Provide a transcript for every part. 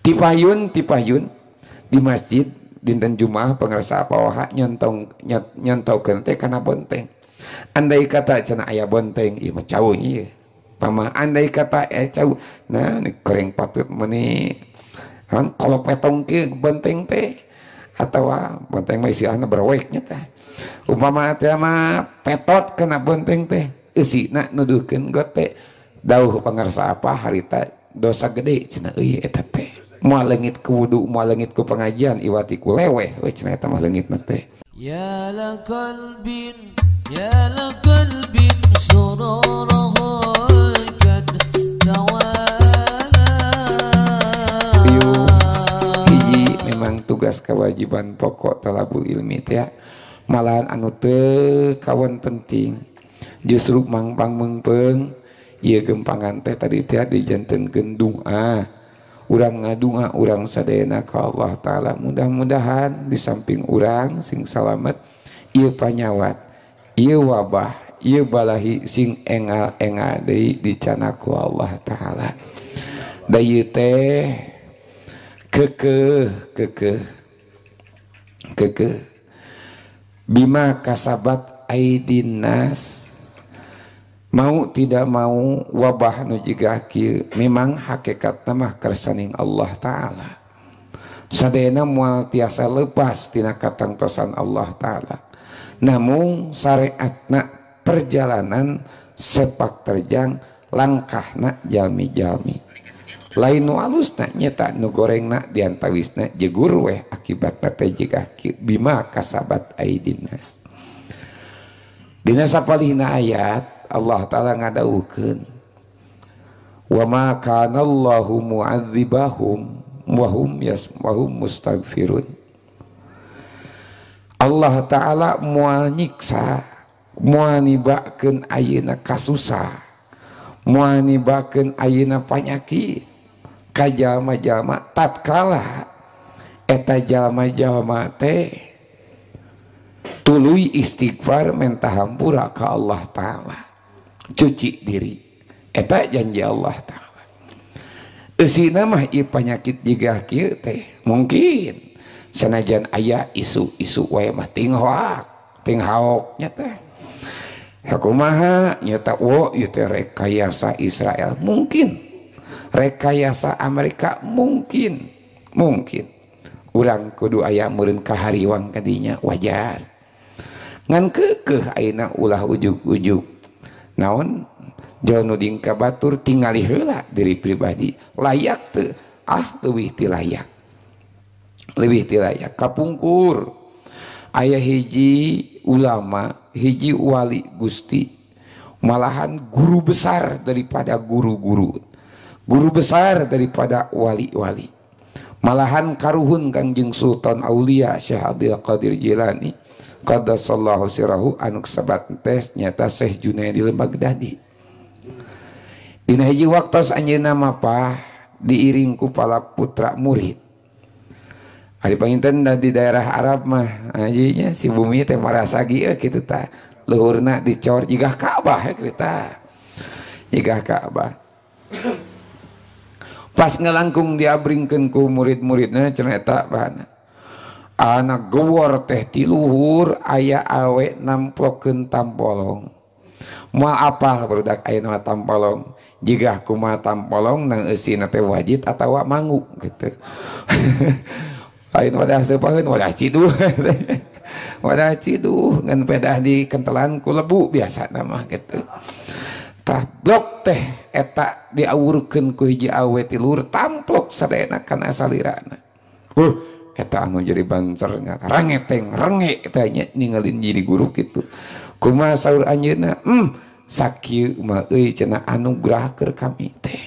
Ti payun tip payun di masjid Dinten jumahah pengersa apa hak nyntong nynta karena bonteng Andaai kata cena aya bonteng Mama kata ehker patut men kan kalauong bonteng teh atau bonteng masih anak berrwaiknya teh Umma petot kena bonteng teh isi nu peng apa hari dosa gede ce mua lengit ke wudhu mua lengit ke pengajian iwati ku weh cina eta lengit nate ya la qalbin ya la qalbin sururahu kad tawala Yu, hiji memang tugas kewajiban pokok talabul ilmi teh ya. malahan anu teu kawan penting justru mangpang mengpeng iya gempangan teh tadi teh ya, dijanten gendung ah punya ngadunga orangrang sad kau Allah ta'ala mudah-mudahan di saming urang sing salametnyawatwabahhi sing en diku Allah ta'ala ke ke ke Bima kasabat Adinanas Q mau tidak mau wabah nujigakir memang hakekat tamah kesaning Allah ta'ala sadasa lepastinaaka tasan Allah ta'ala namun sareatnak perjalanan sepak terjang langkah najalmi Jami lainus na nugoreng jegur akibat Dinaina ayat Allah ta'ala ngadaukan wa ma kanallahu mu'adzibahum wahum wahum mustaghfirun Allah ta'ala mual nyiksa mual nibakkan ayina kasusa mual nibakkan ayina panyaki ka jalma tatkala eta jalma-jalma teh tului istighfar mentahampura ka Allah ta'ala cuci diri ja Allah penyakit juga mungkin sanajan ayaah isu-isuta rekayasa Israel mungkin rekayasa Amerika mungkin mungkin ulang kudu ayaah murrunkah Harwan tadinya wajar nganke ke aina ulah ug-ujug naon Jonoddingka Batur tinggali hela diri pribadi layak tuh ah lebih ti layak lebih ti layak kapungkur ayah hiji ulama hiji wali Gusti malahan guru besar daripada guru-guru guru besar daripada wali-wali malahan karuhun kanjeng Sultan Aulia Syekh Abdul Qadir Jilani anuk sa tes nyata dim da waktu diiringku pala putra murid hari pengintan dan di daerah Arab mah ngajinya si bumi tem rasa gitu luhurna dicor pas ngelangkung diabrikanku murid-muridnya cerita tak bahhana anak keluar teh diluhur ayaah-awek naploken tampolong maafaldak tampolong jika kuma tampolong nang esin teh wajid atauwak mangu gitu laindah wa di kentelan kulebu biasa nama gitu tak blok teh etak diawurken ku hijai awe tiur tamplok serenakan asal li uh angung jadi bangsarnyang nyalin guru gituurna hmm, cena anugerah kami teh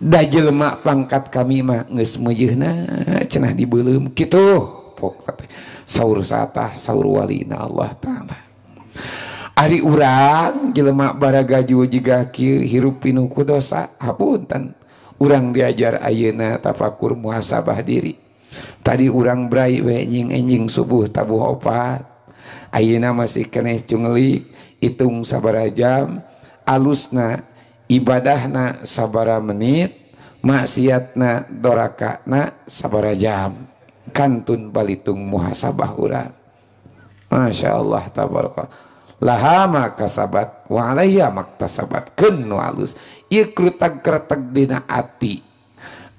da jelemak pangkat kami mages mujina cenah dibu gituurah sauwali Allah ta'ala Ari urang jelemak bara gaju juga hirup ku doa apuntan urang diajar ayena tafakur muhasabah diri tadi urang brai wenying enjing subuh tabuh obat Aina masih keehjungelik itung saaba jam alusna ibadah na sabara menit maksiat na dorakakna sabara jam kantun Balitung muhasabahurat Masya Allah ta laham kasababatwalaia makktabatken alus ikruttagdina hati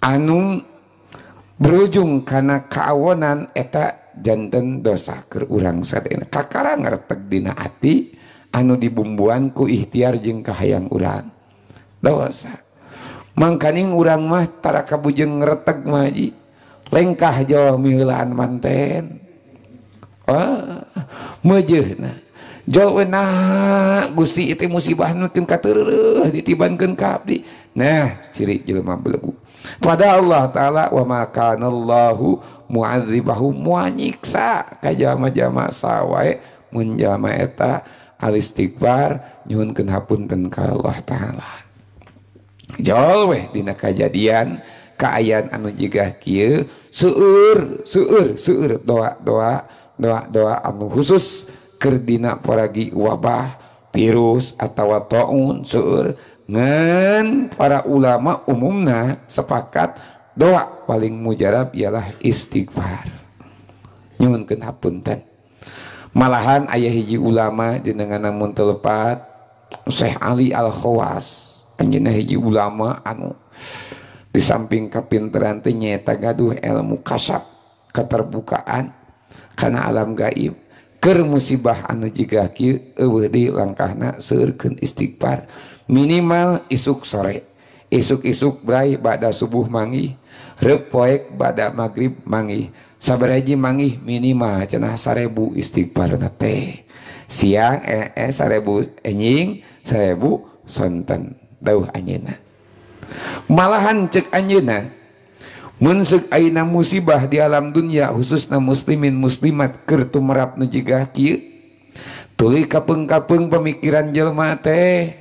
anung yang jung karena kanan etajannten dosa ke urang sad Ka tak dina hati anu di bumbuanku ikhtiar jeungkah hayang-rang dowasa mangkaning urang mahtarakabjungng retak maji lengkah jawaan manten ah, Gusti itu musibah ditibankan nah ciri bebu Pada Allah ta'ala wamaallahu muaadribahu munyiiksa kajma-jama sawwa mujamaeta ali istighqbar, nyun ke hapun tenkala Allah ta'ala. Jawa weh dina kejadian kaayaan anu jgaq suur, suur, surur doa-doa doa- doa anu khusus,kerdina poragi wabah, virus atau to'un sur, dengan para ulama umumnya sepakat doa paling mujarab ialah istighfarpun malahan ayah hiji ulama dingan namun telepat us Ali Al-khowasji ulama anu disamping kapin terantenyatagaduh ilmu kasab keterbukaan karena alam gaibker musibah anu jika langkah nagen istighfar dan Mini isuk sore isuk-isuk braih Bada subuh mangirepoek badak magrib mangi sabji mangi minimal cenah sarebu istifarnate siang e, e sarebu enjing sarebu malahan cek anna Muuk aina musibah di alam dunianya khusus na muslimin muslimat Kertu merap nujigah tuli kapung-kapung pemikiran jelma teh.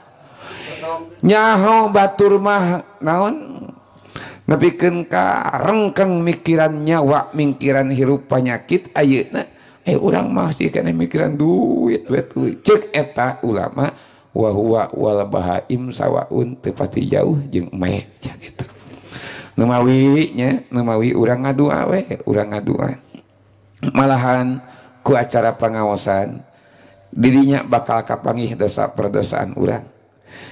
nyahong batur maha naon lebih kengka rekeng mikir annyawa mikiran hirup panyakit eh orang masih mikiran duit ceketa ulamawalawaun tepati jauhmawinyamawi urang ngawe u nga malahan ku acara pengawasan dirinya bakal kapangia perdesaan urang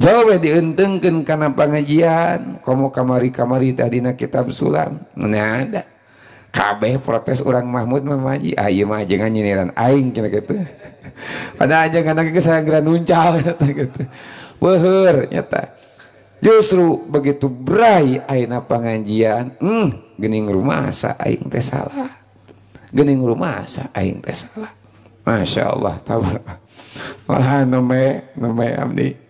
dientengken karena pengajian kamu kamari-kamari tadidina kitab Sulam ada kabeh protes orang Mahmud majimraning ah, pada aja nyata justru begitu brai aina pengajian hmm, Gening rumah saing tehala Gening rumah saingala Masya Allah ta Abdi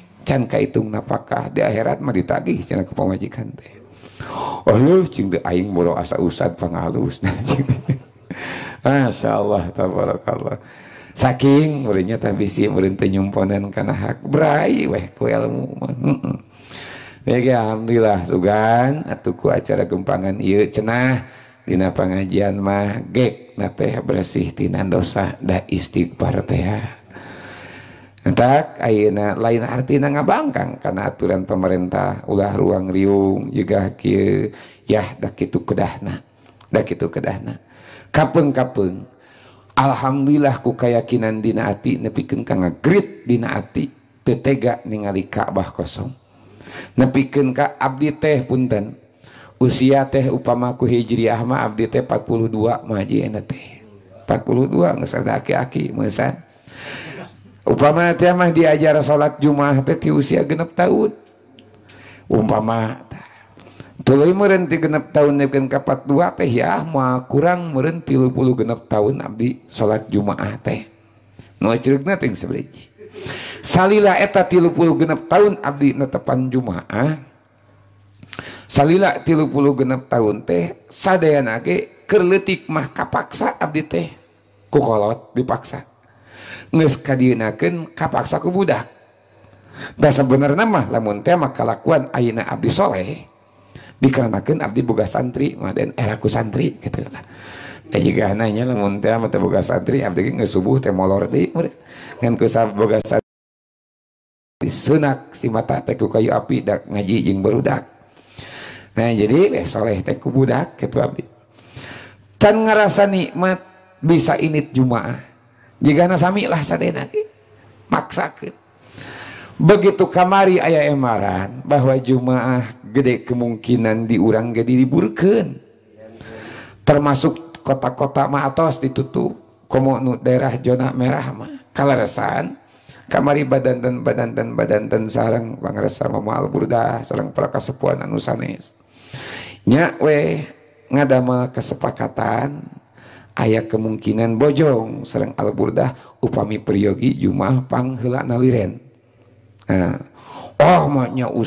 kaitung napakkah diakhirat mah ditagih kemajikan tehro asaat peng saking murinya tabi si yumonenkana hak bra wehamdulillah sugan atuku acara gempangan y cenahdinapangjian mah gek na bersih dinndosa da istighbar endak aak lain arti na nga bangkan karena aturan pemerintah ulah ruang Rioum juga yadak itu kedahna itu kedahna kapeng-kapung Alhamdulillahku kayakakinan dina ati nepikenkah ngkrit dina hati tetegak ningali Ka'bah kosong nepiken ka Abdi teh punnten usia teh upamaku Hijri Ahma Abdi teh 42 maji enT 42 ngedakiki musan Obama mah dijarah salat Jumaah usia genap tahun Umpama gen tahun kap teh kuranglu genap tahun Abdi salat Jumaah tehilah eta tilu genap tahun Abdipan jumaah salilah tilupuluh genap tahun teh sadletik mahka paksa Abdi tehkolot dipaksa skadinaken kapak saku budak bahasa benar nama namun tema kaluan Aina Abdi Soleh dikarenakan Abdi Buga santridan eraku santri juga santri san si mata Te kayu api ngajijingdak Nah jadileh eh, budak Can ngerasa nikmat bisa ini jumaah naslah sadmak begitu kamari ayah emaran bahwa jumaah gede kemungkinan di urang gedi diburken termasuk kota-kota matos ditutup komoknut daerah Jonah merah kalersan kamari badan dan badan dan badan dan sarang Banggresanalburdah seorang perkasepuanan Nusanes nyaweh ngadama kesepakatan dan ayat kemungkinan bojong sering alburdah upami priyogi jummahpanghelak nalirennya oh,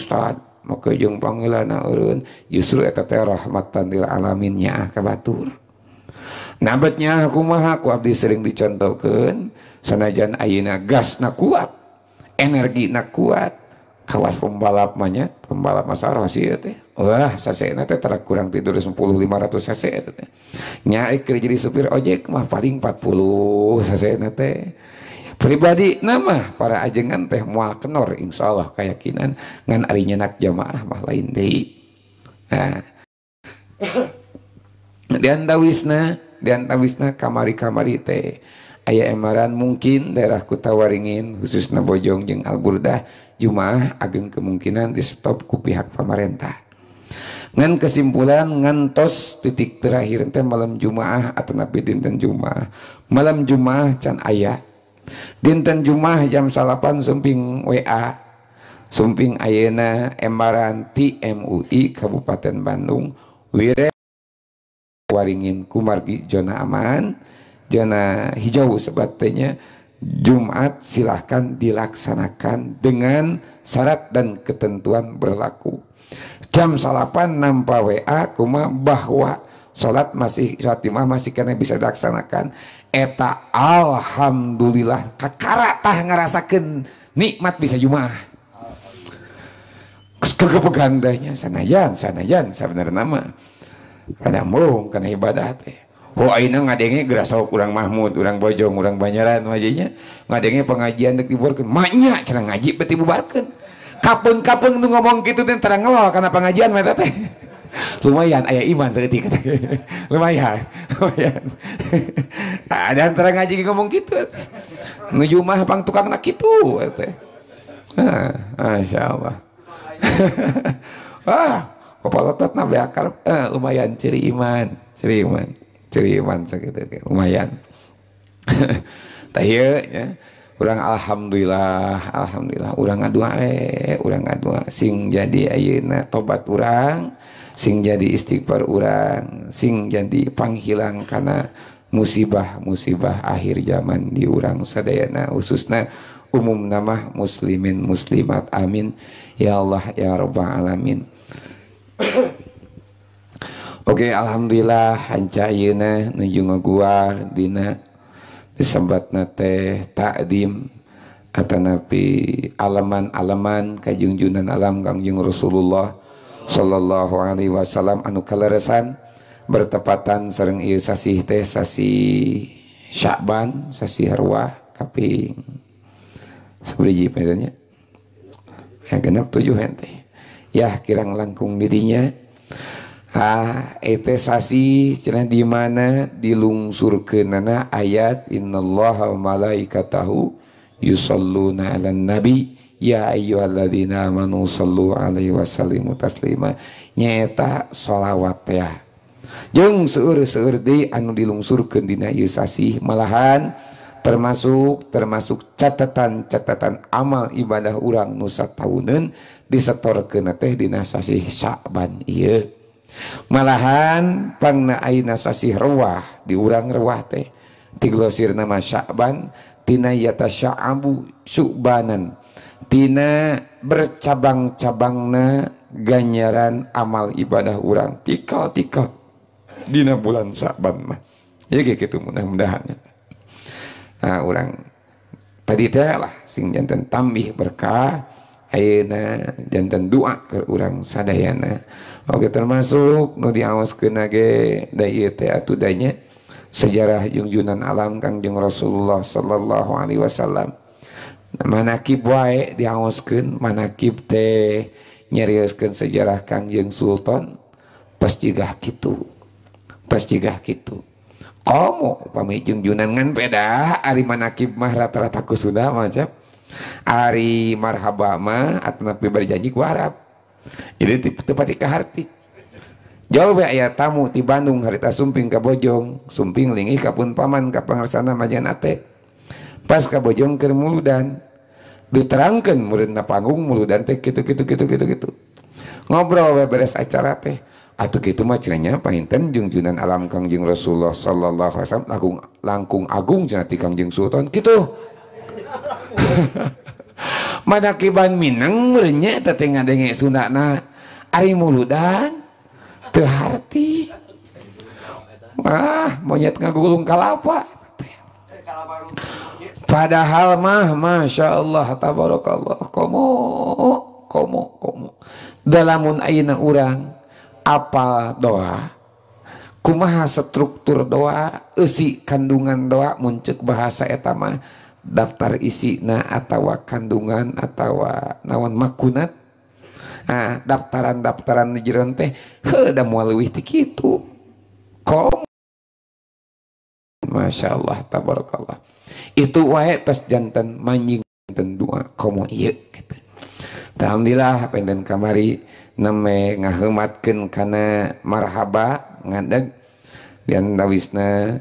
Uustajungun Yururahmatdil alaminnya ah Batur nabetnya hukum maha kuat dising dicontohkan sanajan auna gas nakuat energi nakuatkhalas pembalapnya pembalap masashi Oh, ah, kurang tidur 10500cc nya sepir ojek mah paling 40 pribadi nama para ajengan tehmu kenor Insya Allah kayakakinan ngan Arinyanak jamaah mah lain De Wina Wina kamari-kamari ayaaran mungkin daerah Kutawaringin khusus Nabojong jeung Alburdah jumaah ageng kemungkinan di stop kupihak pamarintah ngan kesimpulan ngantos titik terakhir nanti malam Jumaah atau nabi dinten Jumaah malam Jumaah can ayah dinten Jumaah jam salapan sumping WA sumping ayena emaran TMUI MUI Kabupaten Bandung wire waringin kumargi zona aman zona hijau sebatenya Jumat silahkan dilaksanakan dengan syarat dan ketentuan berlaku jam salapan nampak WA kuma bahwa sholat masih sholat imam masih kena bisa dilaksanakan eta Alhamdulillah tah ngerasakan nikmat bisa Jumaah kegepegandanya sanayan sanayan sebenarnya nama ada mulung karena ibadah teh Oh aina ngadenge gerasa kurang Mahmud, kurang Bojong, kurang Banyaran wajahnya. Ngadenge pengajian dek dibuarkeun. Maknya cara ngaji beti bubarkan kapeng-kapeng tuh ngomong gitu dan terang ngelol karena pengajian mata teh lumayan ayah iman seketika lumayan lumayan ada yang terang antara ngaji ngomong gitu menuju mah pang tukang nak itu, teh ah, masya Allah ah tet nabi akar ah, lumayan ciri iman ciri iman ciri iman seketika lumayan tapi iya, ya Q Alhamdulillah Alhamdulillah urangan duae urangan dua sing jadi auna tobat urang sing jadi istighfar urang sing jati panghilang karena musibah-mussibah akhir zaman diurangsadayana khususnya umum nama muslimin muslimat Amin ya Allah ya robah alamin Oke Alhamdulillah hancauna nujungguar Di di dis na teh takdimpi ahalaman-alaman kajjungjunan alam gangjung Rasulullah Shallallahu Alaihi Wasallam anu kallerasan bertepatan serre sasi teh sasi syban sasi herwah kaping tu ya kirang langkung dirinya ya Ha etesasi cerah dimana dilungsur ke nana ayat innallah malaika tahu y nalan nabi ya Alaihi Wasalimu Tama nyata salalawatah yang seu-seerdi anu dilungsur ke dina ysasi malahan termasuk termasuk catatan-catatan amal ibadah urang nusa taan di setor ke teh dinasasi sa'ban iya Malahanpangnaaina sasi ruwah di urang rewah teh tigloirnaya'bantina yatasyabu Subanantinana bercabang-caangna ganyaran amal ibadah- urangtikkal-tikkal Dina bulan sa mudah-mnya orang tadilah sing jantan tambah berkah jantanak ke urang Sadayana. Oke termasuk nu dianya sejarah jungjunan alam kangjeng Rasulullah Shallallahu Alaihi Wasallam mana dia mana nyeriuskan sejarah Kaje Sultanjiji gitu pa jungan beda Ari manamah rata-rataku sudah macam Ari mar Habamanajajiwararab ini tipepati ka hati jauh ayaah tamu di Bandung harita sumping kabojong sumping lingi kapun Paman kappangsana majanan a pas kabojongker muuludan diterangkan muridna panggung muulu dan teh gitu gitu gitu gitu gitu ngobrol we beres acara teh At gitu manya paintenjungjunan alam Kajeng Rasulullah Shallallahu Agung langkung Agung jena kangjeng Sultan gitu haha punyakiban Minen me mudan ke monyet ngaung kalapa padahal mah Masya Allah tabarallah dalam urang apal doa kumaha struktur doa esik kandungan doa mu munculk bahasa etama, daftar isi, na atau kandungan atau nawan makunat nah, daftaran-daftaran jeron teh udah mau lebih gitu kom Masya Allah tabarakallah itu wae jantan manjing dan dua komo iya gitu Alhamdulillah penden kamari name ngahematkan karena marhaba ngadeg dan dawisna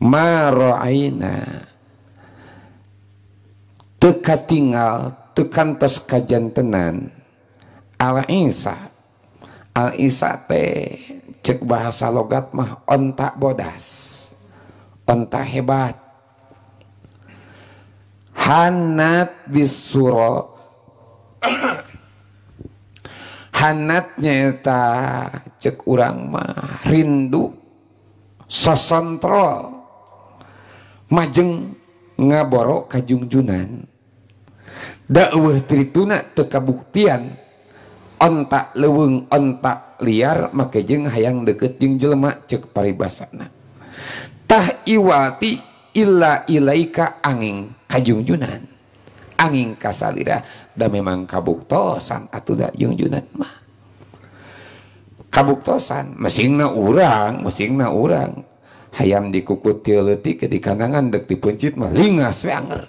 Maroaina teka tinggal tekan tos kajian tenan al Isa al Isa teh cek bahasa logat mah ontak bodas ontak hebat hanat bisuro hanatnya eta cek urang mah rindu sosontrol majeng ngaboro kajungjunan kekabuktian ontak lewengontak liar makajeng hayang deketjung jelma cek paribastahwati -ilaika aning kajungjunan aning kasalira dan memang kabuktosan atau dajunan kabuktosan mesin na urang mesin na urang hayam dikukut ti letik di kanangan dek dipuncit mah lingas we anger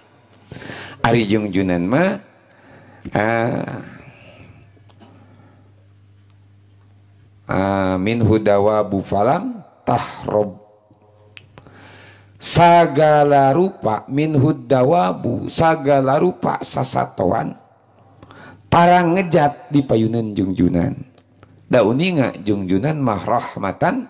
ari junen mah ah, ah, min hudawa bufalam tahrob sagala rupa min hudawabu sagala rupa sasatoan tarang ngejat di payunan jungjunan dauninga jungjunan mah rahmatan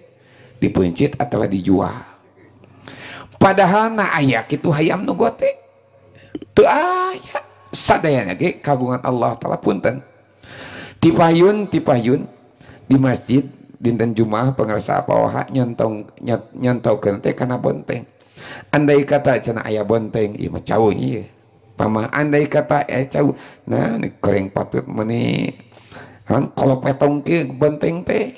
punya puncit atau dijual padahal ayaah itu hayamgoanya kaungan Allah pun tipayun tipayun di masjid dindan jumah pengersa apa nyntong nya gente karena bonteng and kata aya bonteng katang patut men kalau petong bonteng teh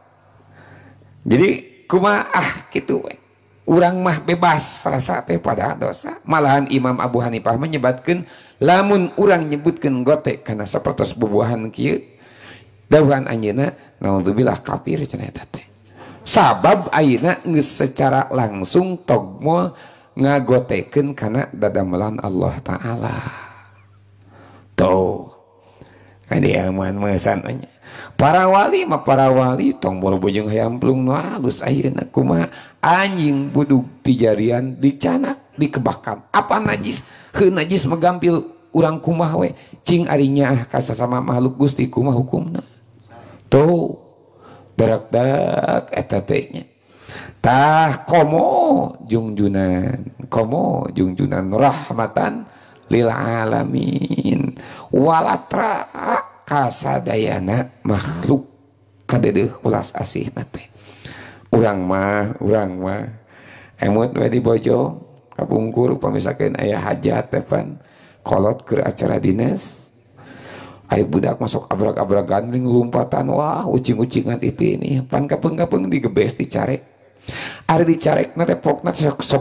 jadi kumaah gitu urang mah bebas salah satu pada dosa malahan Imam Abu Hanifah menyebabkan lamun urang nyebutkan gotek karena saprotos bubuahan dahan aninabillahfir sabab aina secara langsung togmo ngagoteken karena dada melan Allah ta'alanya walimah para wali tongbor-bojunglunggus air kuma anjing buduk ti jarian dicanak di kebakan apa najis ke najis menggambil urang kuma we C arinya kasa sama makhluk Gusti kuma hukum tuh bedadnyatah komo jungjunan Komo jungjunan rahmatan Lila alamin walatra dayak makhluk ke pulas asih nanti u mah uma emot bojoungkur ayah hajafankolot ke acara dinas air budak masuk arak-abra gan lumpatan Wah ucing ucing ti inibes dicak ada dicakok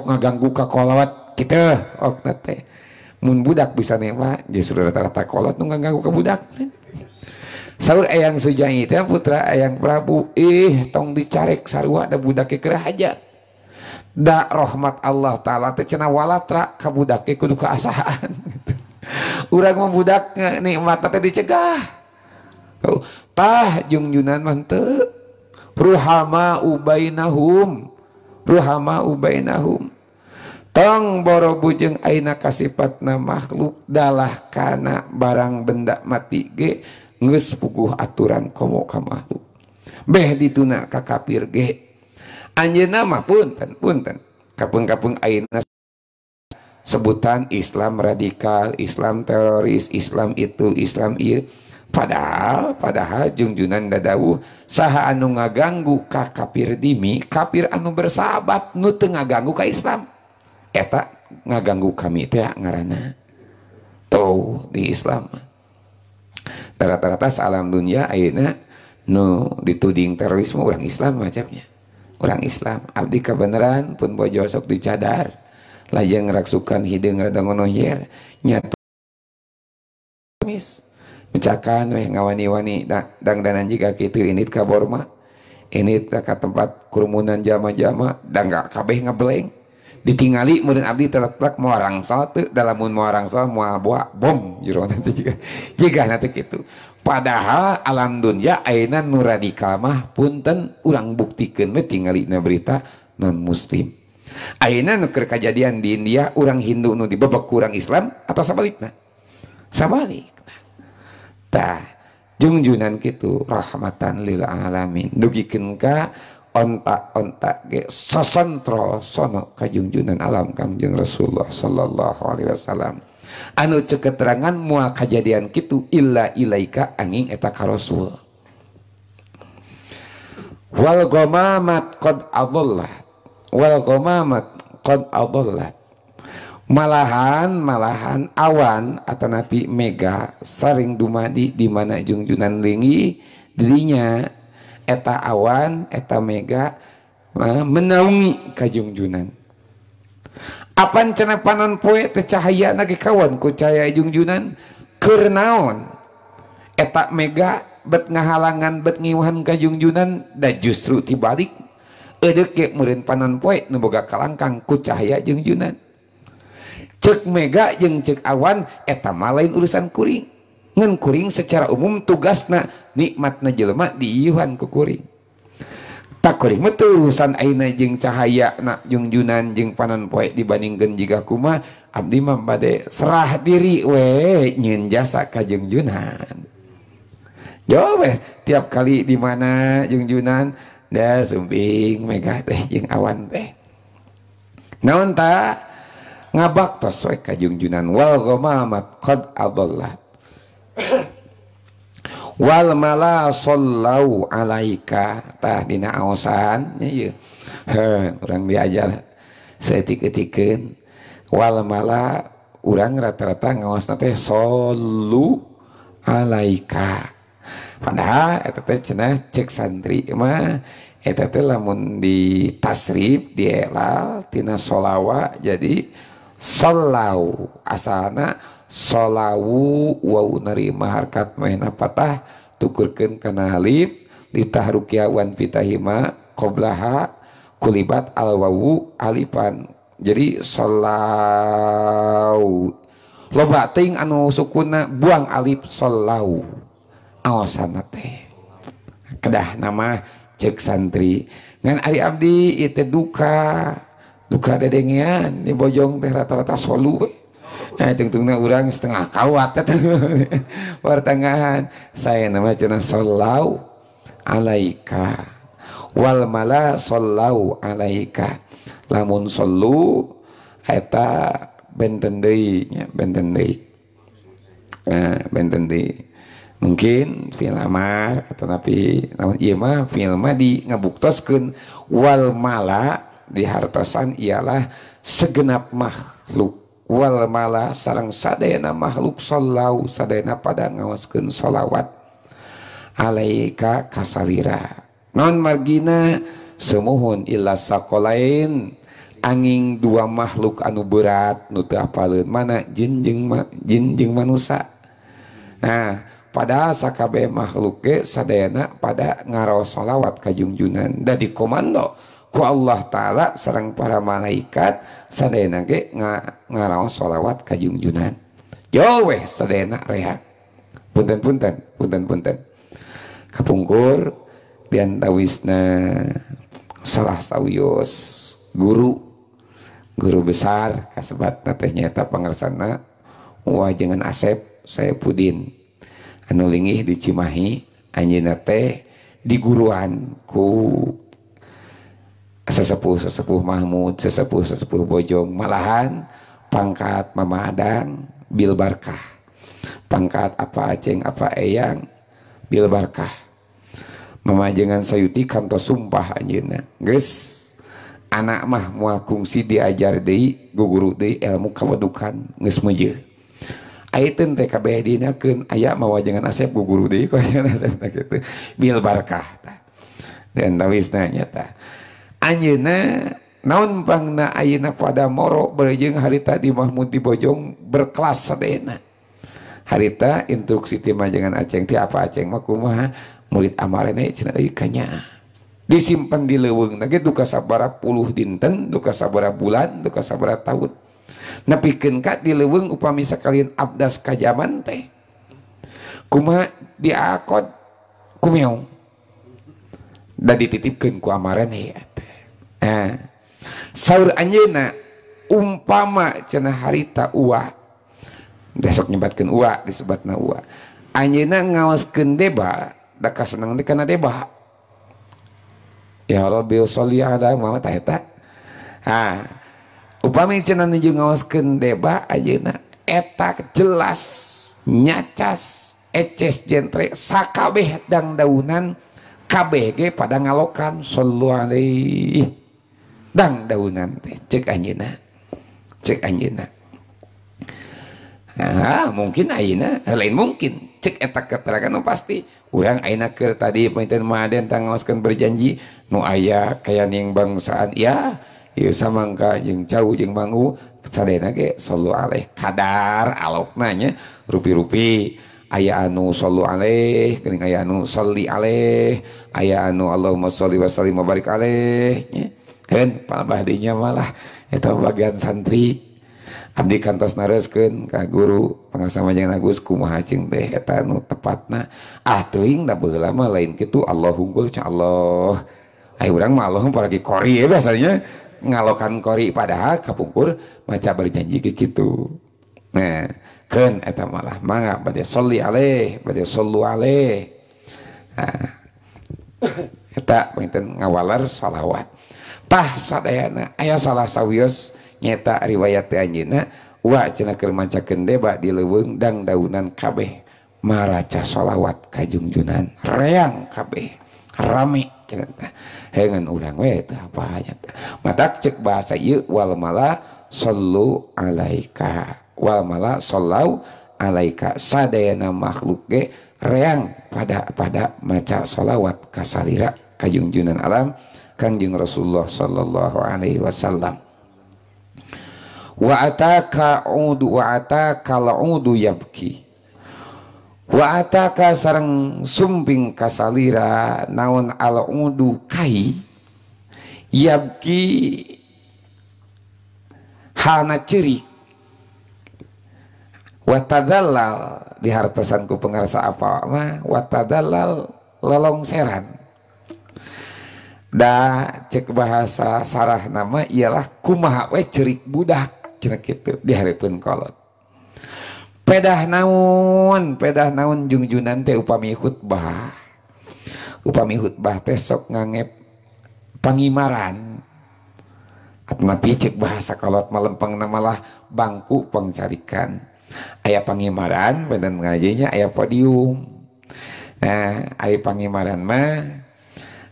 ngaganggu kakolawat kita budak bisa ne just sudah rata-ratakolotganggu ka budak ur ayang Sujangit ya putra Ayng Prabu ih tong dicak sarwadaki kerajat dakrahmat Allah taala cenawalatrakab kudu keasaan u membudak nikmat tadi dicegahtahjung Yunan manteruhama ubainahumama Uubaina tong borobujungng aina kasihfat nama makhluk dalah karena barang benda mati ge puguh aturan kom kamu dituna kafir ge an nama pun pun kapung-ung air sebutan Islam radikal Islam teroris Islam itu Islam padahal padahaljungjunanndadah saha anu ngaganggu Ka kafir dimi kafir anu bersabatnut ngaganggu ke Islam etak ngaganggu kami ngerana tahu di Islam rata-ratas alam dunia airak no dituding terorisme orang Islam macaabnya kurang Islam Abdikah beneran pun bo josok didicadar laje meaksukan hidungredangohyer nyatumis kan we ngawani-wandang danan jika ini ka Borma ini tempatkerumunan jama-jamaah dan gak kabeh ngebleng q ditingali murin Abdilak muarangsal dalam muarang mua bom ju juga nanti itu padahal alamun ya aan nurradikamah Punten urang buktikentingalinya berita non muslimim aina nuker kejadian di India orang Hindu Nu dibebek kurang Islam atau sabalik nah sabaliktah jungjunan gitu rahmatan lla alamingikenkah untuk ontak-ontak ge sosentro sono kajungjunan alam Kangjeng Rasulullah sallallahu alaihi wasallam anu ceketerangan mua kejadian kitu illa ilaika angin eta ka rasul wal gomamat qad adullah wal gomamat qad adullah malahan malahan awan atau napi mega saring dumadi di mana jungjunan lingi dirinya punya eta awan etam Me menaungi Kajungjunan apa cena panan poepec cahaya lagi kawan kucaya jungjunanker naon etak mega bet ngahalangan begiuhan Kajungjunan dan justru dibalik muri pananmoga kalangkangku chaya jungan cek Me je cek awan eteta lain urusan kuriing kuring secara umum tugas na nikmat najelelma di Yuhankukuring taking betul husan aine J cahayajung Junanjung panon poe dibanding Gen jugakuma Abdi Mambade Serah diri we nyinnjasa Kajung Junan jah tiap kali di mana Jung Junandah Mega teh awan teh naon tak ngabak kajunganwal Abdullah Haiwalma Shalllaw alaikatahdina ausahan orang diajar saya tike-tikkenwalmala urang rata-rata ngawasta teh Solu alaika padahaltete cenah cek santri emmah lamun di tasrib diealtinasholawa jadi selaw asana untuk salalaw Wow neima harkat main apaah tukurken kena halib ditah kiawanpitahima qblaha kulibat alwawu Alifan jadi salalaw lobat anu sukunna buang Aiflaw a sana kedah nama cek santri dan Ali Abdi it itu duka duka dedengan di bojong teh rata-rata Soluwi eh tungtungnya orang setengah kawat pertengahan saya nama cina sallau alaika wal mala sallau alaika lamun sallu eta benten dei nya benten dei eh, benten dei mungkin film atau tapi namun iya mah filma di ngabuktoskeun wal mala dihartosan ialah segenap makhluk Walmalah sarang sadak makhluk Shalllaw sadak pada ngawaske shalawat Alaika kasalira nonmargina semohun Iila sako lain aning dua makhluk anu berat nuta palun manajining manusa Nah padaskabB makhluk sadak pada ngaro shalawat Kajungjunan Dadi komando. Allah ta'ala seorangrang para malaikat sadak ngarau sholawat Kajungjunan Jaweh sad enakrehat punten-punten pun-punten kapunggur pianta Wisna salah saus guru guru besar kasebat tehnyata pengersana wangan asep saya pudin anullingi dicimahi anjina teh di guruan kuku sesepuh sesepuh Mahmud sesepuh sesepuh bojong malahan pangkat mamadang Bilbarkah pangkat apa ang apa ayaang Bilbarkah mamaajngan sayuti kanto sumpah anak mahmu akugsi diajar di Guguru D elmukansjK aya asguru Bilkah nyata na naon bangna Ana pada morok berjeng harita di Mahmu di Bojong berkelasna harita intruksiti majngan ang ti apa angmah murid amaaikannya disimpan dileweng lagi duka saabat puluh dinten duka saaba bulan duka sabarat tahun nabiken Ka dileweng upamisa sekalian abdas kajjaman tehma diako kuong dititip ke kuamaran teh Eh. sauur Anina umpama cena Harta uwah besok nyebatkan uang di disebut nawa anina ngawas kendebakah senang diken deba yabil ada ha up ce ngawas keba ajena etak jelas nyacas ecesgentreskabdangdaunan KBG pada ngalokan Shallluai Bang daan cek Anna cek anna ha mungkin Aina mungkin cek etak keterakan no pasti u aak tadimit Made tentangwakan berjanji Nu ayaah kayak yang bangsaan ya y samangkanguh banggu kadar aloknanya rui-rupi aya anu Solu aleh ayauli Aleleh aya anu Allahbarlehnya baddinya malah bagian santri Abdi kantos naes guruama yangguskuhacing deh tepatlama lain gitu Allahgul Allahang malah eh, biasanya ngalokan kori padahal kapungkur maca bernyaji gitu kan malahli ngawar shalawat saddayana aya salah sauwis nyeta riwayat yajiina wa cenaker Kenndebak di lewedangdaunan kabeh macasholawat Kajungjunanreang kabeh rame he orang we mata cek bahasa yukwalmalah Shalllu alaika Walmalah Shall alaika sadana makhluk gereang pada pada macasholawat kasalira Kajungjunan alam Kanjing Rasulullah sallallahu alaihi wasallam wa ataka udu wa ataka laudu yabki wa ataka sareng sumping kasalira naon al udu kai yabki hana cerik watadalal di hartosanku pengarsa apa mah watadalal lolong seran cek bahasa sarah nama ialah kumawe cerik budha dikolot pedah naun pedah naun jungjunan ter upami Hutba upami Hutbahtesok ngangep pengimaranmati cek bahasakolot malampang namalah bangku pengcarikan ayaahpangimaran bad ngajinya aya paddiumdium ayapangimaran mah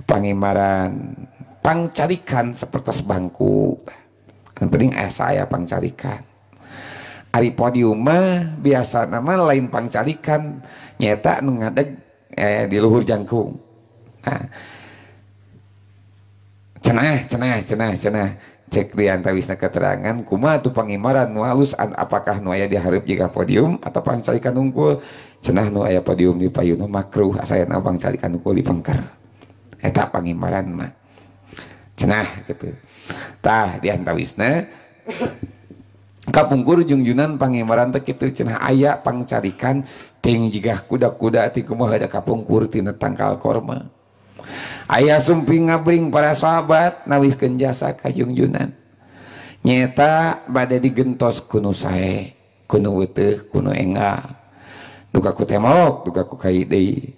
pangimaran pangcarikan seperti sebangku yang penting eh saya pangcarikan hari podium biasa nama lain pangcarikan nyata mengadeg eh di luhur jangkung nah cenah cenah cenah cenah cek wisna keterangan kuma tuh pangimaran nualus, an apakah nuaya diharap jika podium atau pangcarikan nungkul cenah nuaya podium di payuno makruh saya pangcarikan nungkul di pangker pangimaran cenahtah diantana kapungkur jungjunanpangimaran teki cenah ayapangcarikan teng juga kuda-kuda ada kapungkur tin tangka kurma ayaah sumping ngaring para sahabat nawis kejasa Kajungjunan nyeta badai digenttos kuno sayae kunouh kunogaku temaku kaide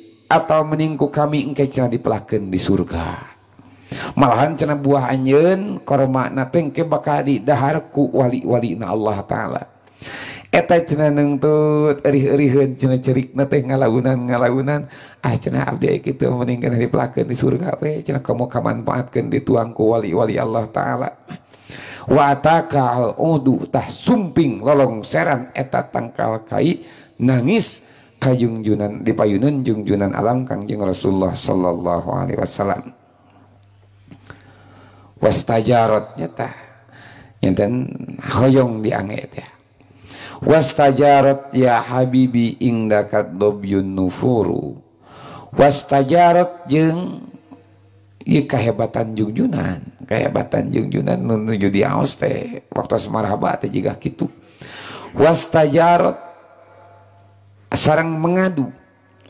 meningku kami engkai cena dipelaken di surga malahan cena buah anunmaknangharku waliwali Allah ta'alatutgunangunan itu men di surga kamu kamanfaatkan di tuangku wali wali Allah ta'ala watakkalhutah sumping golong Serang eta takal kai nangis dan jungjunan di payunnan jungjunan alam Kangjing Rasulullah Shallallahu Alaihi Wasallam wasotnyaong wasot ya Habibidakat wasot kehebatan jungjunan kehebatan jungjunan menuju diste waktu Semarabat juga gitu wastajjarotnya sarang mengadu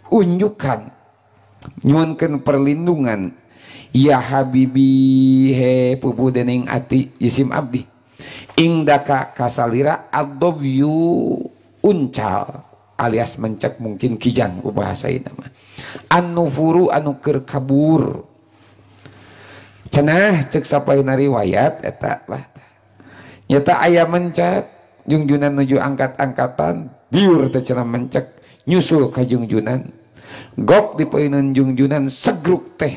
unjukkan nyuwunkan perlindungan ya habibi he pupu dening ati isim abdi ingdaka kasalira adobyu uncal alias mencek mungkin kijang bahasa ini nama anu furu anu kabur cenah cek sampai nari wayat eta nyata ayam mencek jungjunan nuju angkat-angkatan ce mencek nyusul Kajungjunan gok di jungjunan seg teh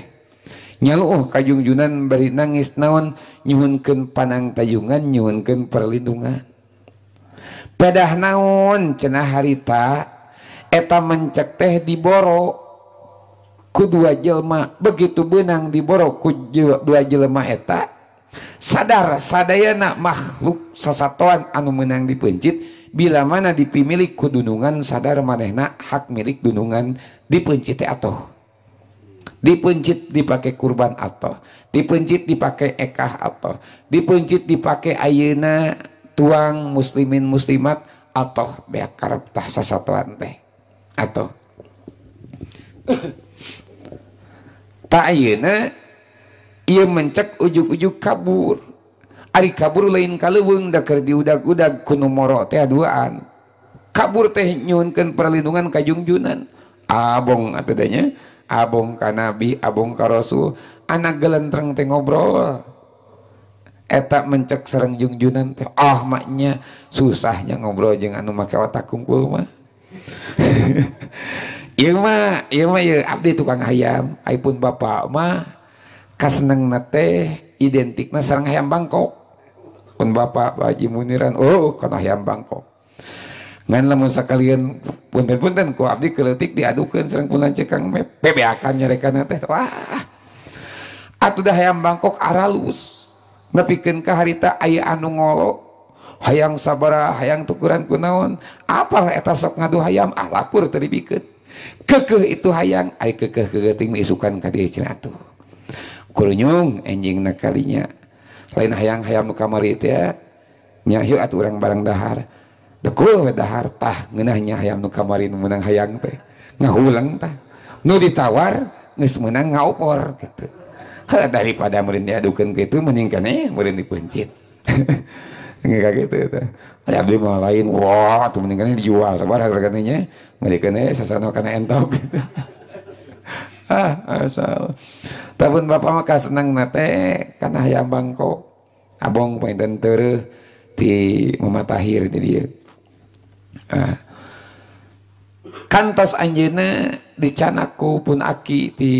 nyalu Kajung Junan beri nangis naon nyunken panang tayungan ny perlindungan padadah naon cena harita eta mencek teh diboro kedua jelma begitu benang diboroku dua jelemah eta sadar sadaya anak makhluk sasatuan anu menang di pencit bila mana dipimilik ku dunungan sadar manehna hak milik dunungan dipencit atau dipencit dipakai kurban atau dipencit dipakai ekah atau dipencit dipakai ayena tuang muslimin muslimat atau bekar tah sasatuan teh atau tak ayena ia mencek ujuk-ujuk kabur kabur lain kalaug di udah- kabur teh nyunkan perlindungan Kajungjunan Abongnya Abong kanbi Abong karosu anak gelentreng teh ngobrol etap mencek Seng jungjunan teh ahnya susahnya ngobrol je an makawa tak kukul tukang ayampun bamah kasneng teh identiknya ser ayam Bangkok Bapak pagijimunran Oh karena ayam Bangkoksa kalian bener-tendi keletik diaduukan cegang nyere udah ayam Bangkok aralus nepiken ke harita aya anu ngolok hayang saaba hayang tukuran kunaon apalahetaok ngauh haym alapur ah, terikut ke itu hayangisukanguruung enjing nakalinya lain hayang hayam kamari itu ya nyahu atau orang barang dahar dekul we dahar tah ngenahnya hayam nu kamari nu menang hayang teh ngahulang tah nu ditawar geus meunang ngaopor gitu ha daripada meureun diadukeun kitu mending keneh meureun dipencit nggak kayak gitu itu ada abdi mah lain wah tuh mendingan dijual sabar harga katanya mereka nih sasana karena entok gitu ha ah, asal ah, tab Bapak maka senang nate karena ya Bangkok Abong ah. di mematahir jadi kantos anjina dicannaku pun aki di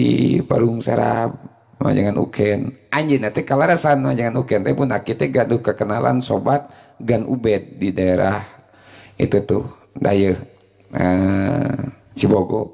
perung Serapjangan U anj nanti kalauj pun uh kekenalan sobat danube di daerah itu tuh Daya Cibogo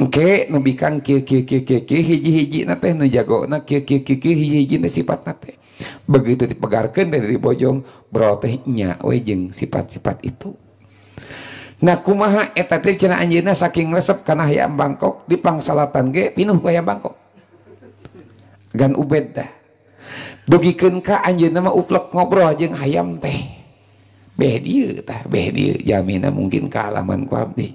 mungkin nubikango begitu dipegarkan dari bojong brotenya wojeng sifat-sifat itu nahkumaha et ce anjina saking resep karena ayam Bangkok di pangsalatan ge pinm Bangkok begitu mau ngobroljeng ayam tehmina mungkin ke halaman kuab nih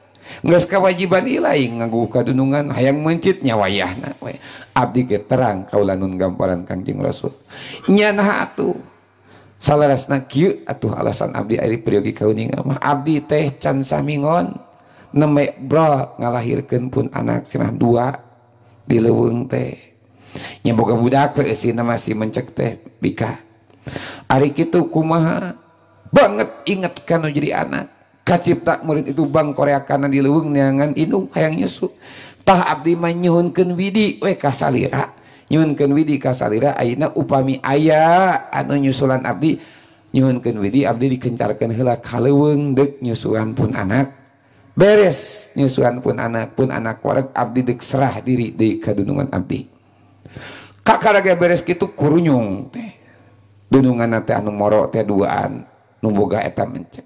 wajiban I lain nganggu kadunungan aya yang mencitnya wayah Abdi ke terang kau langungammparan kanjing Rasul nyana na atau alasan Abdi kau Abdi tehon nem brol ngalahirkan pun anak serah dua dile teh nyebukadak masih me teh itu kumaha banget inget kan jadi anak cipta murid itu Bang Korea kanan dilewengnyaangan inungny ta Abdi Wi Wi upami ayah nyusulan Abdi Abdi dikenkan helawek nysuhan pun anak beres nyuhan pun anak pun anak ku Abdidekserah diri di kaunungan Abdi kakak-raga beres itu kurung gunungan numbogaeta mencek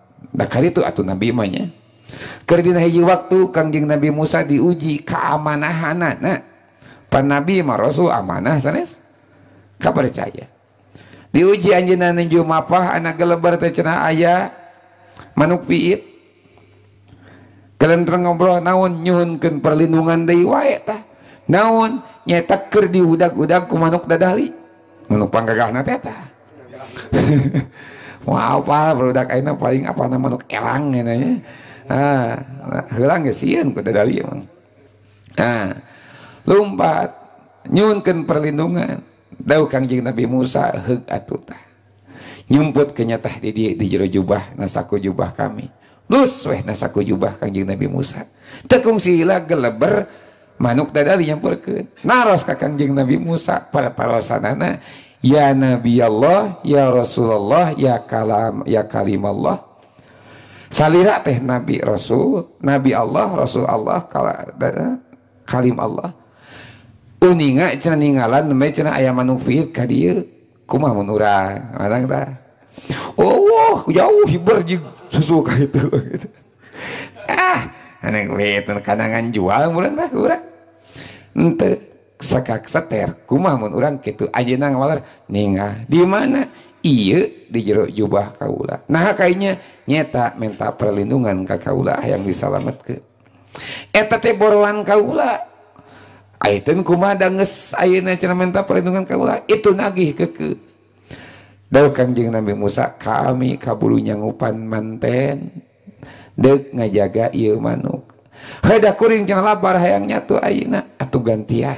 kali itu atau nabinyadinji waktu Kangjeng Nabi Musa diuji keamahan pan nabi ma rasul amanah sanes Ka percaya diuji anju mapah anak gelbar cena aya manuk kalian ngobrol naon nyun ke perlindungan Daway naun nyatak diudak-uku manuk dali menupang gagah nata paling apa nama rummpat ah, ah, nyunkan perlindungan da Kajing Nabi Musa yumput kenyata didik di je jubah nasaku jubah kami lu naku jubahjing Nabi Musa Teungilah geleber manuk dada naros kajing Nabi Musa pada parasanana yang q ya nabi Allah ya Rasulullah ya kalam yakalim Allah salirilah teh Nabi Rasul Nabi Allah Rasulullah kalau eh, kalim Allahingalan ayafirdir kumarah kanangan jual sekakter kuma di mana di jeruk jubah kaula nahakanya nyeta minta perlindungan Ka kaula yang dislamat keeta borwan kaula kuta perlindungan kaula itu nagih ke nabi Musa kami kaburunya ngupan manten de ngajaga manukbarnya tuhina atuh gantiah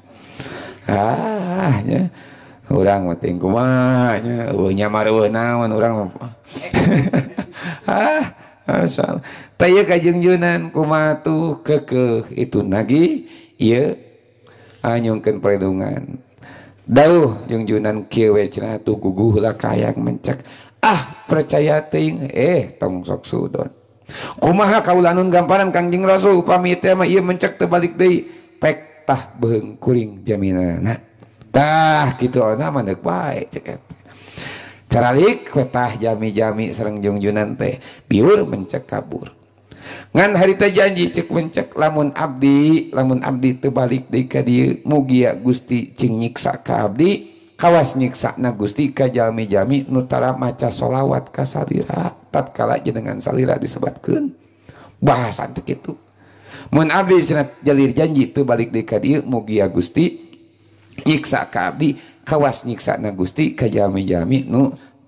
Hanya ah, orang kumanya nawan orang ah, asal tayjungjunan kuma tuh ke ke itu na ia anungken peridungan dahuh jungjunan kiwe ce tuh kugulah kayak mencek ah percaya T eh tongsok sudo kumaha kau laungammparan kangjng rasulami tema ia mencek ke balik pernah behenngkuring jamina dah gitu oh, nama baik ce caralik kota jami-jami serrengjungjunan teh biur mencek kabur ngan harita janji cek mencek lamun Abdi lamun Abdi tebalik dika mugia Gusti Cnyikssa Abdi kawas nykssa nagusti ka Jami-jami Nutara macasholawat kasalira tatkala jengan salira disebabatkan bahasa untuk itu Mun Abdi Jalir janji itu balik dieu mugi Gusti nyiksa Abdi kawas nyiksa na Gusti ka jami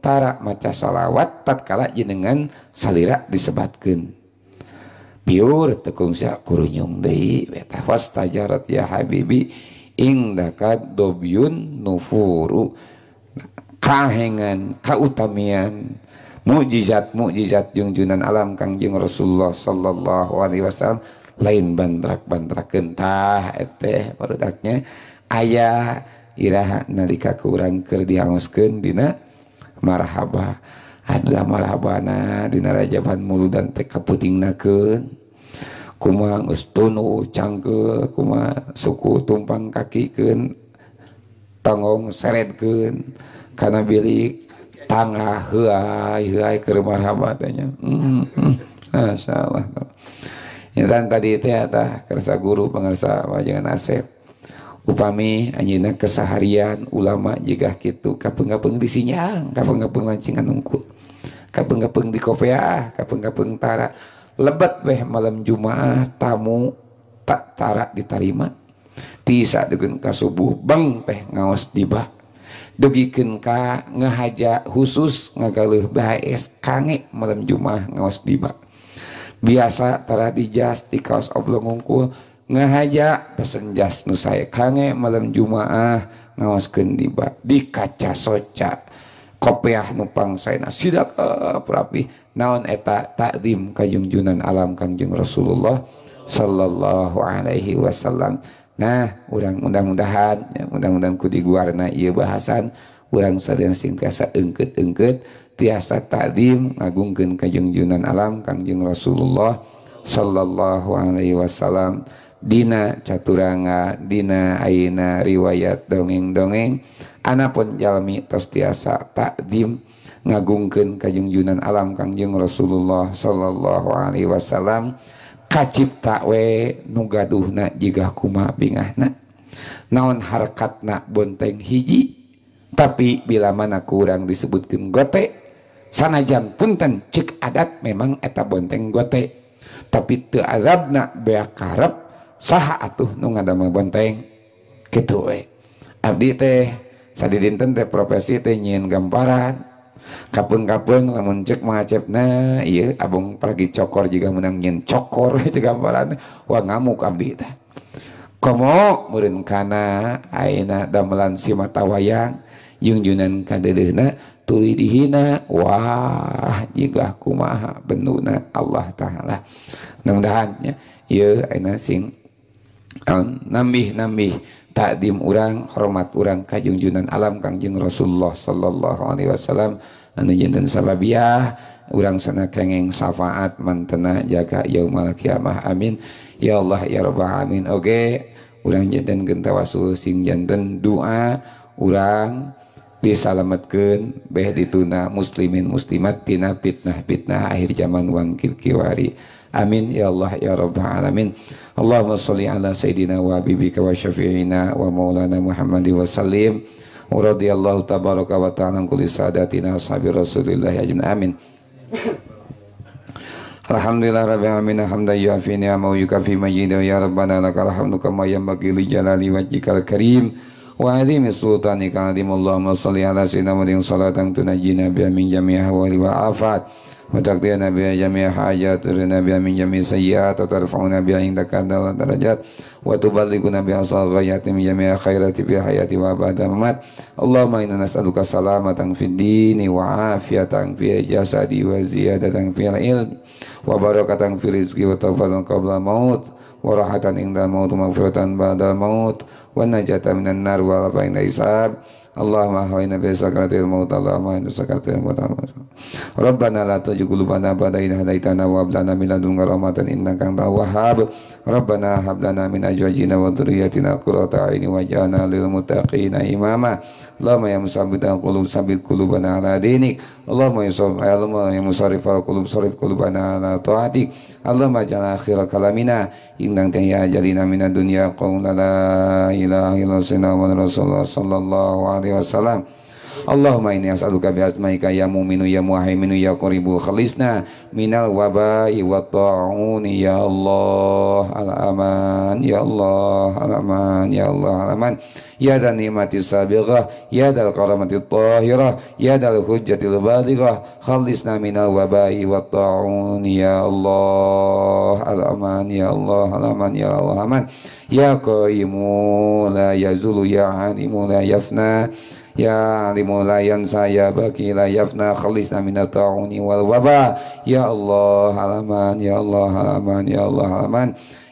tara maca salawat tatkala jenengan salira disebatkan biur tekung sia kurunyung deui eta tajarat ya habibi ing dakat dobyun nufuru kahengan kautamian mukjizat mukjizat junjunan alam kangjeng Rasulullah sallallahu alaihi wasallam punya lain bantrak-banrak kentah teh pernya ayaah irahat nalika ke kurang ke dikendina marahbah adalah marahabba dijaban mulu dan teing naken kuma cangke kuma suku tumpang kakiken tongong seretkenkana belik tangahmarabatanya Nyatakan tadi itu ya, ta, kerasa guru pengerasa wajangan asep. Upami anjina keseharian ulama jika gitu kapeng-kapeng di sinyang, kapeng-kapeng lancingan nungku Kapeng-kapeng di kopea kapeng-kapeng tarak, lebat weh malam Jumaah tamu tak tarak diterima. Tisa dengan kasubuh bang peh ngawas tiba, dugiken ka ngahaja khusus ngagaluh es kange malam Jumaah ngawas dibak punya biasatera dijass di kaos oblong-ungkul ngahajak pesenjas nusa kangge malam jumaah ngawas kedibat dikaca socak kopeah numpang say na sidakpi eh, eh, naon eeta takdim Kajungjunan alam Kajeng Rasulullah Shallallahu Alaihi Wasallam nah uang-undang-mudahan yang undang-undang kudi warna ia bahasan urang seing singkaasa engkut- engket, biasa tadi ngagungken kajjungjunan alam Kangje Rasulullah Shallallahu Alaihi Wasallam Dina caturanga Dina Aina riwayat dongeng-dogeng Anapun Jami tostiasa takdim ngagungken kajjungjunan alam Kangjeng Rasulullah Shallallahu Alaihi Wasallam kacib takwe nugaduh na j kuma binah naon harkat na bonteng hiji tapi bilama anak kurang disebut tim gotte sanajan punnten cek adat memang eta bonteg-gote tapi itu azab na be karep sah atuh bonteg abdi sadnten profesi nyiin gampararan kapung-kabung namunun cek mac na aung pergi cokor juga menang yin cokorran ngaukkab mukana dalan si matatawaang yan hinawah juga kumaha benuna Allah ta'ala Nam dahanya takdim urang horromamat urang kajungjunan alam Kangjing Rasulullah Shallallahu Alaihi Wasallam anu jannten saabaah urang sana keengengsfaat mantena jaga yauma kiamah amin ya Allahyar robbaminge urang jandan gentawasu sing jannten duaa urang yang diselamatkan beh dituna muslimin muslimat tina fitnah fitnah akhir zaman wangkil kiwari amin ya Allah ya Rabbal alamin Allahumma salli ala sayyidina wa habibika wa syafi'ina wa maulana muhammadi wa sallim wa radiyallahu tabaraka wa ta'ala kulli sadatina ashabi rasulillah ajmain amin Alhamdulillah Rabbil Alamin ya Hamdan yuafi ni'amahu yukafi majidah Ya Rabbana lakal hamdu kama yanbaghi li wajikal wajhikal karim wa azimi sultanika azim Allahumma salli ala sayyidina Muhammadin salatan tunajjina biha min jami'i ahwali wal afat wa taqdiyana biha jami'i hajat turina biha min jami'i sayyiat wa tarfa'una biha indaka darajat wa tuballighuna biha saghayati min jami'i khairati fi hayati wa ba'da mamat Allahumma inna nas'aluka salamatan fid dini wa afiyatan fi jasadi wa ziyadatan fil ilm wa barakatan fi rizqi wa taufatan qabla maut wa rahatan inda maut wa maghfiratan ba'da maut wa najata minan nar wa rafaina isab Allahumma hawina bi sakratil maut Allahumma inna sakratil maut Rabbana la tujigh qulubana ba'da idh hadaitana wa hab lana min ladunka rahmatan innaka antal wahhab Rabbana hab lana min ajwajina wa dhurriyyatina qurrata a'yun waj'alna lil muttaqina imama Allahumma ya musabbitan qulub sabbit qulubana ala dinik Allahumma ya, ya Allahumma ya musarrif qulub sarrif qulubana ala taatik Allahumma ja'al akhir kalamina indang ya jalina minad dunya qaul la ilaha illa rasulullah sallallahu alaihi wasallam Allahumma inni as'aluka bi asmaika ya mu'minu ya muhaiminu ya qaribu khalisna minal wabai wa ta'uni ya Allah al-aman ya Allah al-aman ya Allah al-aman ya dan nimati sabiqah ya dal karamati tahirah ya dal hujjatil balighah khalisna minal wabai wa ta'uni ya Allah al-aman ya Allah al-aman ya Allah al-aman ya qaimu la yazulu ya alimu la yafna Ya limulayan saya bagi layafna khalisna minat ta'uni wal waba Ya Allah halaman Ya Allah halaman Ya Allah halaman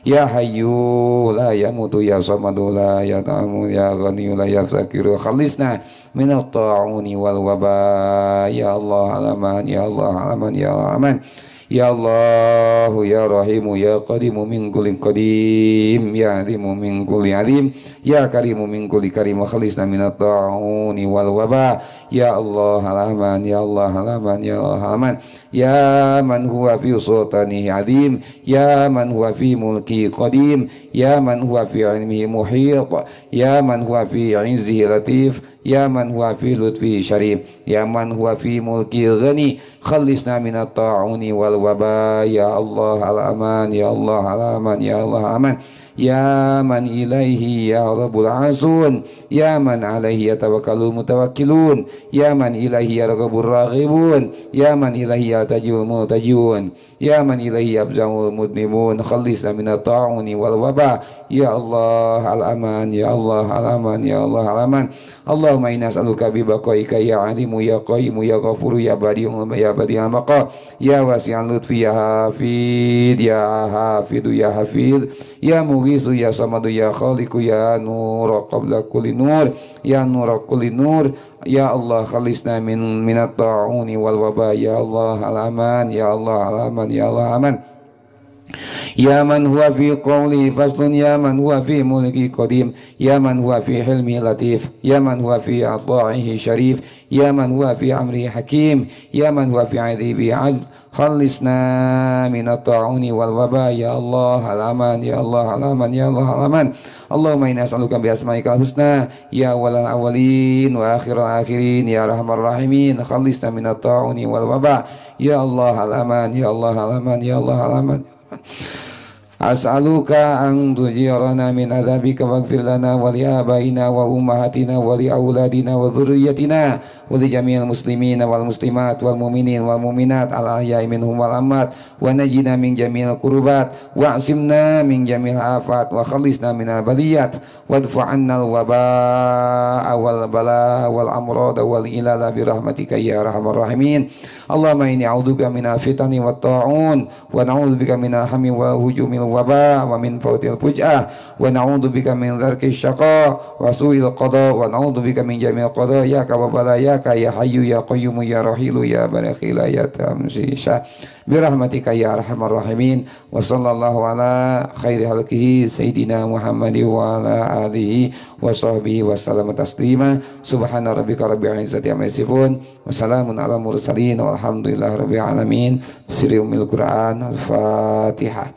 Ya hayu la yamutu ya samadu la ya ta'amu ya ghaniyu la yafzakiru khalisna minat ta'uni wal waba Ya Allah halaman Ya Allah halaman Ya Allah halaman Ya Allah, Ya Rahimu, Ya Qadimu min kulli Ya Adimu min adim, Ya Karimu min kulli khalisna minat ta'uni wal waba. Ya Allah halaman, Ya Allah halaman, Ya Allah halaman, Ya manhuafi huwa fi adim, Ya manhuafi huwa fi mulki qadim, Ya manhuafi huwa fi Ya manhuafi huwa fi Ya manhuafi lutfi syarif, Ya manhuafi huwa fi mulki ghani, khalisna minat ta'uni wal wabah ya Allah al aman ya Allah al aman ya Allah aman Ya man ilaihi ya Rabbul Azun Ya man alaihi ya tawakkalul mutawakkilun Ya man ilaihi ya Rabbul Raghibun Ya man ilaihi ya tajul mutajun Ya man ilahi abzamul mudnimun Khalisna minat ta'uni wal wabah Ya Allah al-aman Ya Allah al-aman Ya Allah al-aman Allahumma inna as'aluka bi baqaika ya alimu ya qayyimu ya ghafuru ya badiul ya badiul maqal ya wasi'an lutfi ya hafid ya hafidu ya hafid ya mughisu ya samadu ya khaliqu ya nur qabla ya nur kulli يا الله خلصنا من من الطاعون والوباء يا الله الأمان يا الله الأمان يا الله الأمان يا من هو في قولي فصل يا من هو في ملكي قديم يا من هو في حلمي لطيف يا من هو في عطائه شريف يا من هو في أمري حكيم يا من هو في عذيبي عدل Khalisna minat tauni wal Allah, ya Allah, halaman, ya Allah, halaman, ya Allah, halaman nasabah, ya Allah, ya Allah, ya Allah, ya Allah, ya Allah, ya Allah, ya Allah, ya rahman rahimin khalisna minat tauni wal Allah, ya Allah, halaman ya Allah, halaman ya Allah, halaman ya Allah, ya As'aluka ang tujirana min adhabika waghfir lana wa li abaina wa ummahatina wa li auladina wa dhurriyyatina wa li jami'il muslimina wal muslimat wal mu'minin wal mu'minat al ahya'i minhum wal amat wa najina min jami'il kurubat wa asimna min jami'il afat wa khalisna min al baliyat wa anna al waba'a wal bala wal amrada wal ilala bi rahmatika ya arhamar rahimin Allahumma inni a'udzubika min al-fitani wa ta'un wa na'udzubika min al-hami wa hujumil waba wa min fautil fuj'ah wa na'udzubika min dharki syaqa wa su'il qada wa na'udzubika min qada ya ka ya kaya hayu ya qayyum ya rahilu ya barakhila ya tamsisha birahmatika ya arhamar rahimin wa sallallahu ala khairi halqihi sayyidina Muhammadi wa ala alihi wa sahbihi wa sallam taslima subhana rabbika rabbil izzati amma yasifun wa salamun ala mursalin walhamdulillahi rabbil alamin sirrul Quran al-Fatihah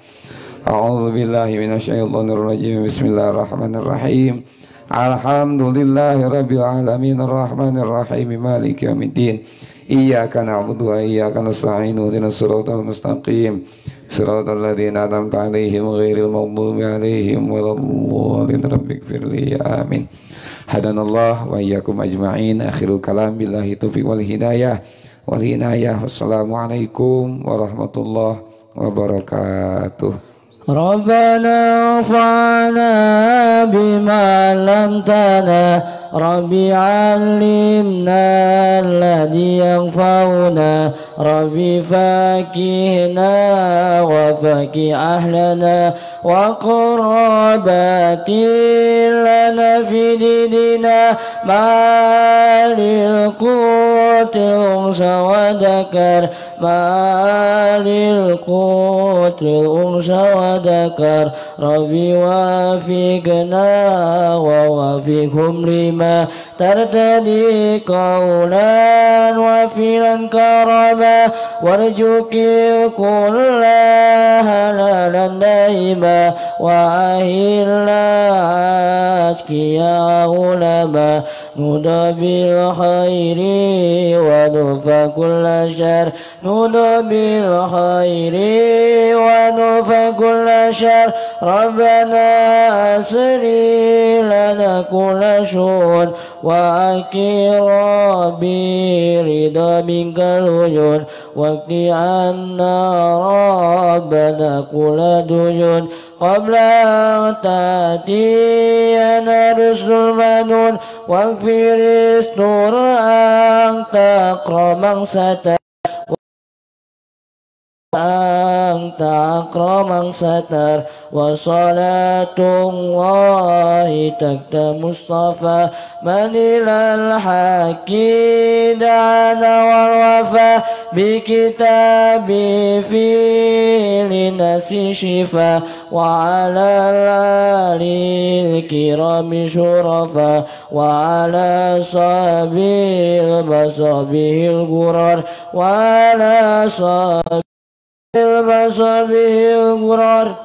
A'udzu billahi minasyaitonir rajim bismillahirrahmanirrahim Alhamdulillahi rabbil alamin Rahim, maliki yaumiddin إياك نعبد وإياك نستعين اهدنا الصراط المستقيم صراط الذين أنعمت عليهم غير المغضوب عليهم ولا الضالين رب اغفر لي آمين هدانا الله وإياكم أجمعين آخر الكلام بالله التوفيق والهداية والهداية والسلام عليكم ورحمة الله وبركاته ربنا وفعنا بما لم تنه رب علمنا الذي ينفعنا ربي فاكهنا وفاكه أهلنا وقربات لنا في ديننا ما للقوت الأنس وذكر ما للقوت الأنس وذكر ربي وافقنا ووافقهم لما ترتدي قولا وفعلا كرما وارجوك كل هلالا دائما وأهلا يا علماء ندى بالخير ونفى كل شر ندى بالخير ونفى كل شر ربنا أسري لنا كل شؤون وأكي ربي رضا منك الوجود واكفي أن ربنا كل ديون قبل أن تأتينا رسل منون واغفر استر أن تقرأ من مغسة أنت أكرم ستر وصلاة الله تكت مصطفى من إلى الحق دعانا والوفا بكتابي في لنسي شفاء وعلى الآل الكرام شرفا وعلى صبي البصر به الغرر وعلى صبي البشر به الغرار